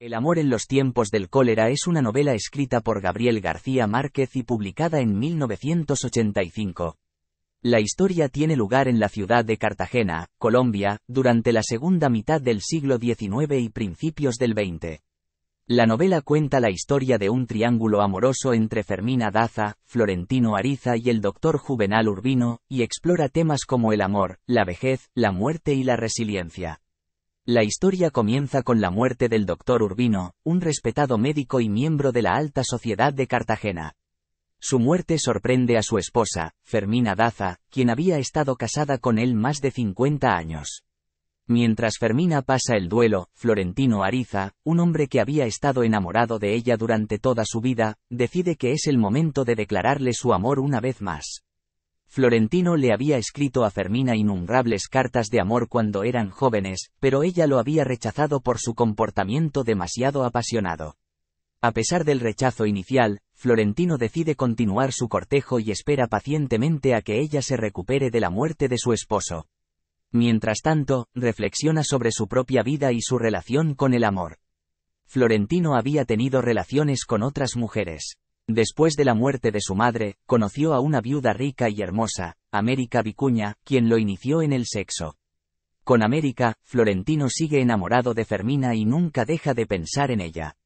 El amor en los tiempos del cólera es una novela escrita por Gabriel García Márquez y publicada en 1985. La historia tiene lugar en la ciudad de Cartagena, Colombia, durante la segunda mitad del siglo XIX y principios del XX. La novela cuenta la historia de un triángulo amoroso entre Fermina Daza, Florentino Ariza y el doctor Juvenal Urbino, y explora temas como el amor, la vejez, la muerte y la resiliencia. La historia comienza con la muerte del doctor Urbino, un respetado médico y miembro de la alta sociedad de Cartagena. Su muerte sorprende a su esposa, Fermina Daza, quien había estado casada con él más de 50 años. Mientras Fermina pasa el duelo, Florentino Ariza, un hombre que había estado enamorado de ella durante toda su vida, decide que es el momento de declararle su amor una vez más. Florentino le había escrito a Fermina innumerables cartas de amor cuando eran jóvenes, pero ella lo había rechazado por su comportamiento demasiado apasionado. A pesar del rechazo inicial, Florentino decide continuar su cortejo y espera pacientemente a que ella se recupere de la muerte de su esposo. Mientras tanto, reflexiona sobre su propia vida y su relación con el amor. Florentino había tenido relaciones con otras mujeres. Después de la muerte de su madre, conoció a una viuda rica y hermosa, América Vicuña, quien lo inició en el sexo. Con América, Florentino sigue enamorado de Fermina y nunca deja de pensar en ella.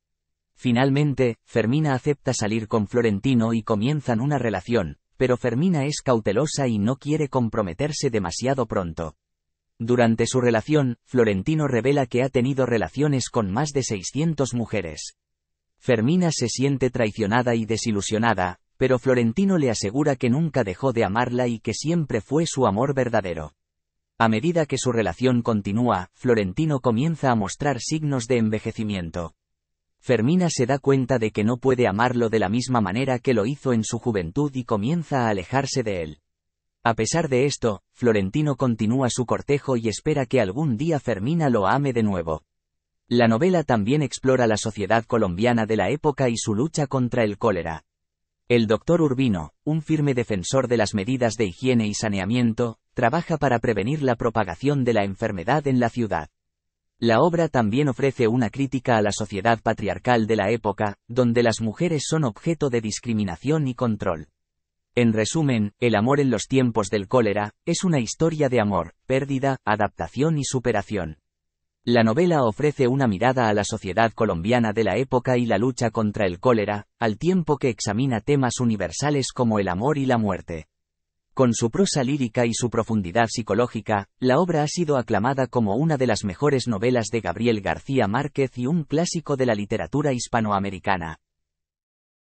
Finalmente, Fermina acepta salir con Florentino y comienzan una relación, pero Fermina es cautelosa y no quiere comprometerse demasiado pronto. Durante su relación, Florentino revela que ha tenido relaciones con más de 600 mujeres. Fermina se siente traicionada y desilusionada, pero Florentino le asegura que nunca dejó de amarla y que siempre fue su amor verdadero. A medida que su relación continúa, Florentino comienza a mostrar signos de envejecimiento. Fermina se da cuenta de que no puede amarlo de la misma manera que lo hizo en su juventud y comienza a alejarse de él. A pesar de esto, Florentino continúa su cortejo y espera que algún día Fermina lo ame de nuevo. La novela también explora la sociedad colombiana de la época y su lucha contra el cólera. El doctor Urbino, un firme defensor de las medidas de higiene y saneamiento, trabaja para prevenir la propagación de la enfermedad en la ciudad. La obra también ofrece una crítica a la sociedad patriarcal de la época, donde las mujeres son objeto de discriminación y control. En resumen, El amor en los tiempos del cólera, es una historia de amor, pérdida, adaptación y superación. La novela ofrece una mirada a la sociedad colombiana de la época y la lucha contra el cólera, al tiempo que examina temas universales como el amor y la muerte. Con su prosa lírica y su profundidad psicológica, la obra ha sido aclamada como una de las mejores novelas de Gabriel García Márquez y un clásico de la literatura hispanoamericana.